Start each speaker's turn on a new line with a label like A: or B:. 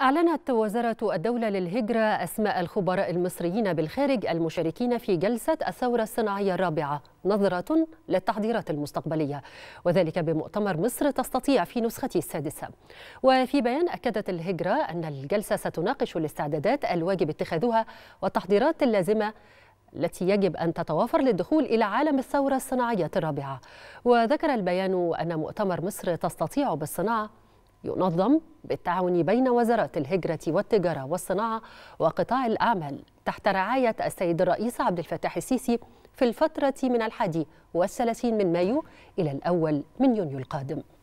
A: أعلنت وزارة الدولة للهجرة أسماء الخبراء المصريين بالخارج المشاركين في جلسة الثورة الصناعية الرابعة نظرة للتحضيرات المستقبلية وذلك بمؤتمر مصر تستطيع في نسخة السادسة وفي بيان أكدت الهجرة أن الجلسة ستناقش الاستعدادات الواجب اتخاذها والتحضيرات اللازمة التي يجب أن تتوافر للدخول إلى عالم الثورة الصناعية الرابعة وذكر البيان أن مؤتمر مصر تستطيع بالصناعة ينظم بالتعاون بين وزارة الهجرة والتجارة والصناعة وقطاع الأعمال تحت رعاية السيد الرئيس عبد الفتاح السيسي في الفترة من الحادي والثلاثين من مايو إلى الأول من يونيو القادم